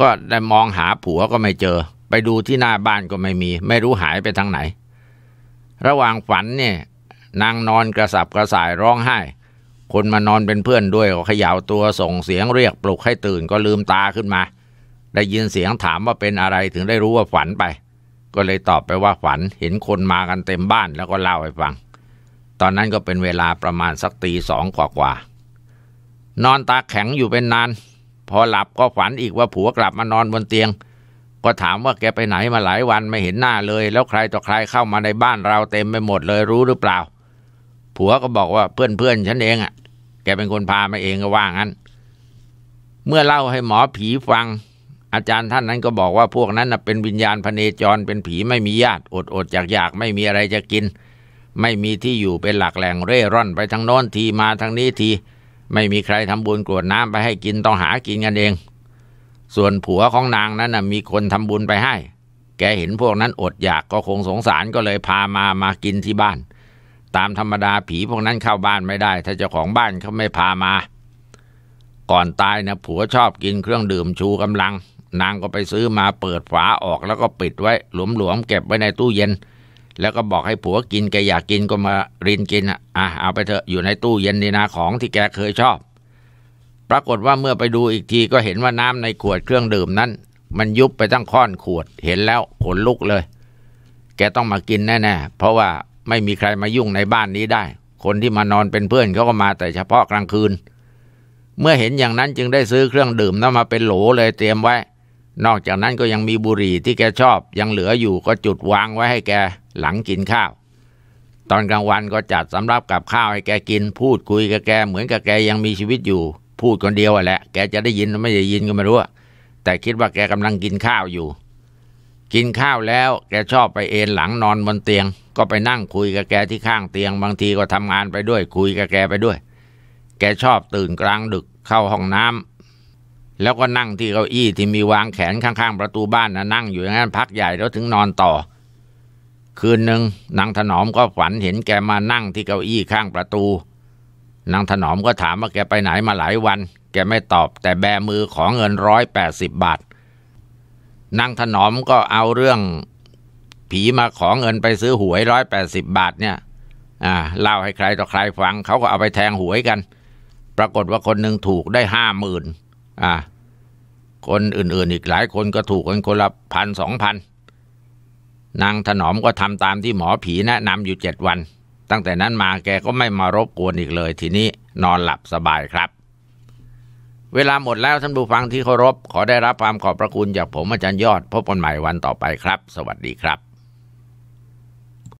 ก็ได้มองหาผัวก็ไม่เจอ ไปดูที่หน้าบ้านก็ไม่มี ไม่รู้หายไปทางไหน ระหว่างฝันเนี่ยนางนอนกระสับกระส่ายร้องไห้ คนมานอนเป็นเพื่อนด้วยก็เขย่าตัวส่งเสียงเรียกปลุกให้ตื่นก็ลืมตาขึ้นมา ได้ยินเสียงถามว่าเป็นอะไรถึงได้รู้ว่าฝันไป ก็เลยตอบไปว่าฝันเห็นคนมากันเต็มบ้านแล้วก็เล่าให้ฟัง ตอนนั้นก็เป็นเวลาประมาณสักตีสองกว่าานอนตาแข็งอยู่เป็นนานพอหลับก็ฝันอีกว่าผัวกลับมานอนบนเตียง ก็ถามว่าแกไปไหนมาหลายวันไม่เห็นหน้าเลย แล้วใครต่อใครเข้ามาในบ้านเราเต็มไปหมดเลยรู้หรือเปล่า ผัวก็บอกว่าเพื่อนเพื่อนฉันเองอ่ะแกเป็นคนพามาเองก็ว่างั้นเมื่อเล่าให้หมอผีฟัง อาจารย์ท่านนั้นก็บอกว่าพวกนั้นเป็นวิญญาณพเนจรเป็นผีไม่มีญาติ อดอดอยากอยากไม่มีอะไรจะกิน ไม่มีที่อยู่เป็นหลักแหล่งเร่ร่อนไปทางโน้นทีมาทางนี้ทีไม่มีใครทำบุญกรวดน้ำไปให้กินต้องหากินกันเอง ส่วนผัวของนางนั้นนะมีคนทำบุญไปให้ แกเห็นพวกนั้นอดอยากก็คงสงสารก็เลยพามามากินที่บ้าน ตามธรรมดาผีพวกนั้นเข้าบ้านไม่ได้ ถ้าเจ้าของบ้านเขาไม่พามา ก่อนตายนะผัวชอบกินเครื่องดื่มชูกำลัง นางก็ไปซื้อมาเปิดฝาออกแล้วก็ปิดไว้หลวมๆเก็บไว้ในตู้เย็นแล้วก็บอกให้ผัวกิน แกอยากกินก็มารินกินอ่ะเอาไปเถอะ อยู่ในตู้เย็นนี่นะของที่แกเคยชอบ ปรากฏว่าเมื่อไปดูอีกทีก็เห็นว่าน้ำในขวดเครื่องดื่มนั้น มันยุบไปตั้งค้อนขวด เห็นแล้วขนลุกเลย แกต้องมากินแน่ๆ เพราะว่าไม่มีใครมายุ่งในบ้านนี้ได้ คนที่มานอนเป็นเพื่อนเขาก็มาแต่เฉพาะกลางคืน เมื่อเห็นอย่างนั้นจึงได้ซื้อเครื่องดื่มนั้นมาเป็นโหลเลยเตรียมไว้ นอกจากนั้นก็ยังมีบุหรี่ที่แกชอบยังเหลืออยู่ก็จุดวางไว้ให้แกหลังกินข้าว ตอนกลางวันก็จัดสำรับกับข้าวให้แกกิน พูดคุยกับแกเหมือนกับแกยังมีชีวิตอยู่ พูดคนเดียวแหละ แกจะได้ยินไม่ได้ยินก็ไม่รู้แต่คิดว่าแกกำลังกินข้าวอยู่ กินข้าวแล้ว แกชอบไปเอนหลังนอนบนเตียง ก็ไปนั่งคุยกับแกที่ข้างเตียง บางทีก็ทำงานไปด้วย คุยกับแกไปด้วย แกชอบตื่นกลางดึกเข้าห้องน้ำแล้วก็นั่งที่เก้าอี้ที่มีวางแขนข้างๆประตูบ้านนะนั่งอยู่อย่างนั้นพักใหญ่แล้วถึงนอนต่อคืนหนึ่งนางถนอมก็ฝันเห็นแกมานั่งที่เก้าอี้ข้างประตูนางถนอมก็ถามว่าแกไปไหนมาหลายวัน แกไม่ตอบแต่แบมือของเงินร้อยแปดสิบบาทนางถนอมก็เอาเรื่องผีมาของเงินไปซื้อหวยร้อยแปดสิบบาท เนี่ยอ่าเล่าให้ใครต่อใครฟัง เขาก็เอาไปแทงหวยกัน ปรากฏว่าคนหนึ่งถูกได้ห้าหมื่นอ่าคนอื่นๆ อีกหลายคนก็ถูกกันคนละพันสองพันนางถนอมก็ทำตามที่หมอผีแนะนำอยู่เจ็ดวัน ตั้งแต่นั้นมาแกก็ไม่มารบกวนอีกเลยทีนี้นอนหลับสบายครับ เวลาหมดแล้วท่านผู้ฟังที่เคารพ ขอได้รับความขอบพระคุณจากผมอาจารย์ยอด พบกันใหม่วันต่อไปครับ สวัสดีครับ